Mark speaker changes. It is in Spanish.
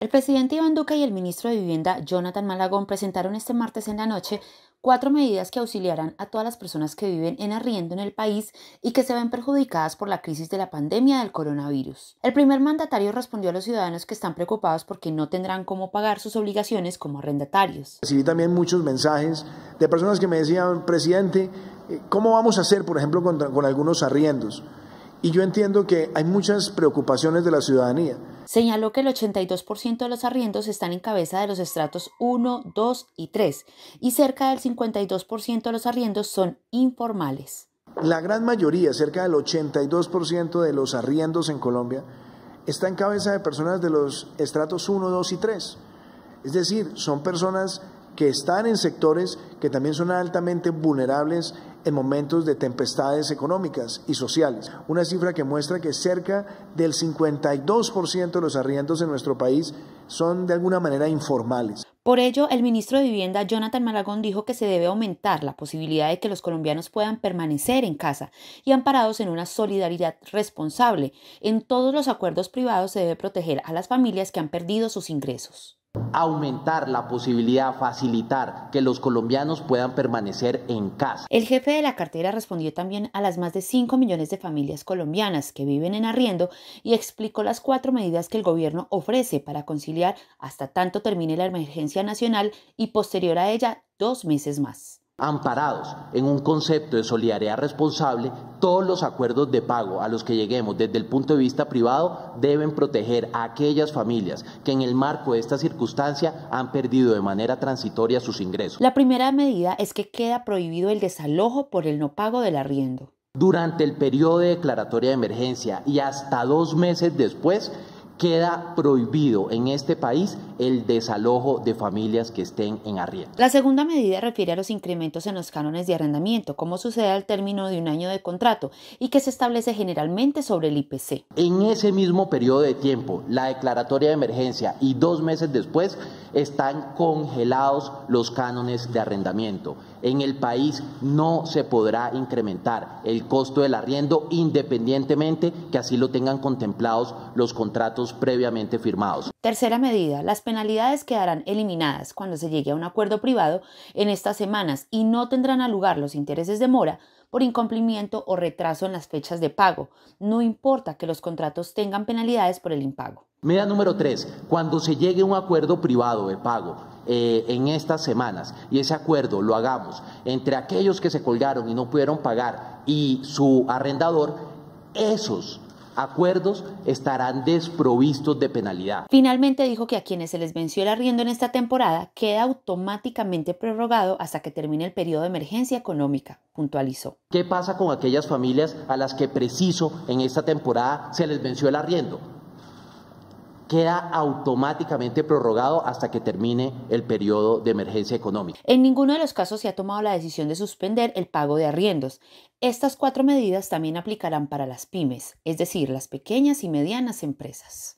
Speaker 1: El presidente Iván Duque y el ministro de Vivienda, Jonathan Malagón, presentaron este martes en la noche cuatro medidas que auxiliarán a todas las personas que viven en arriendo en el país y que se ven perjudicadas por la crisis de la pandemia del coronavirus. El primer mandatario respondió a los ciudadanos que están preocupados porque no tendrán cómo pagar sus obligaciones como arrendatarios.
Speaker 2: Recibí también muchos mensajes de personas que me decían, presidente, eh, ¿cómo vamos a hacer, por ejemplo, con, algunos arriendos? Y yo entiendo que hay muchas preocupaciones de la ciudadanía
Speaker 1: señaló que el 82% de los arriendos están en cabeza de los estratos 1, 2 y 3 y cerca del 52% de los arriendos son informales.
Speaker 2: La gran mayoría, cerca del 82% de los arriendos en Colombia, está en cabeza de personas de los estratos 1, 2 y 3. Es decir, son personas que están en sectores que también son altamente vulnerables en momentos de tempestades económicas y sociales. Una cifra que muestra que cerca del 52% de los arriendos en nuestro país son de alguna manera informales.
Speaker 1: Por ello, el ministro de Vivienda, Jonathan Malagón, dijo que se debe aumentar la posibilidad de que los colombianos puedan permanecer en casa y amparados en una solidaridad responsable. En todos los acuerdos privados se debe proteger a las familias que han perdido sus ingresos
Speaker 3: aumentar la posibilidad, facilitar que los colombianos puedan permanecer en casa.
Speaker 1: El jefe de la cartera respondió también a las más de cinco millones de familias colombianas que viven en arriendo y explicó las cuatro medidas que el gobierno ofrece para conciliar hasta tanto termine la emergencia nacional y posterior a ella dos meses más
Speaker 3: amparados en un concepto de solidaridad responsable, todos los acuerdos de pago a los que lleguemos desde el punto de vista privado deben proteger a aquellas familias que en el marco de esta circunstancia han perdido de manera transitoria sus ingresos.
Speaker 1: La primera medida es que queda prohibido el desalojo por el no pago del arriendo.
Speaker 3: Durante el periodo de declaratoria de emergencia y hasta dos meses después, Queda prohibido en este país el desalojo de familias que estén en arriendo.
Speaker 1: La segunda medida refiere a los incrementos en los cánones de arrendamiento, como sucede al término de un año de contrato y que se establece generalmente sobre el IPC.
Speaker 3: En ese mismo periodo de tiempo, la declaratoria de emergencia y dos meses después, están congelados los cánones de arrendamiento en el país no se podrá incrementar el costo del arriendo independientemente que así lo tengan contemplados los contratos previamente firmados.
Speaker 1: Tercera medida, las penalidades quedarán eliminadas cuando se llegue a un acuerdo privado en estas semanas y no tendrán a lugar los intereses de mora por incumplimiento o retraso en las fechas de pago, no importa que los contratos tengan penalidades por el impago.
Speaker 3: Medida número tres, Cuando se llegue a un acuerdo privado de pago eh, en estas semanas y ese acuerdo lo hagamos entre aquellos que se colgaron y no pudieron pagar y su arrendador, esos acuerdos estarán desprovistos de penalidad.
Speaker 1: Finalmente dijo que a quienes se les venció el arriendo en esta temporada queda automáticamente prorrogado hasta que termine el periodo de emergencia económica, puntualizó.
Speaker 3: ¿Qué pasa con aquellas familias a las que preciso en esta temporada se les venció el arriendo? queda automáticamente prorrogado hasta que termine el periodo de emergencia económica.
Speaker 1: En ninguno de los casos se ha tomado la decisión de suspender el pago de arriendos. Estas cuatro medidas también aplicarán para las pymes, es decir, las pequeñas y medianas empresas.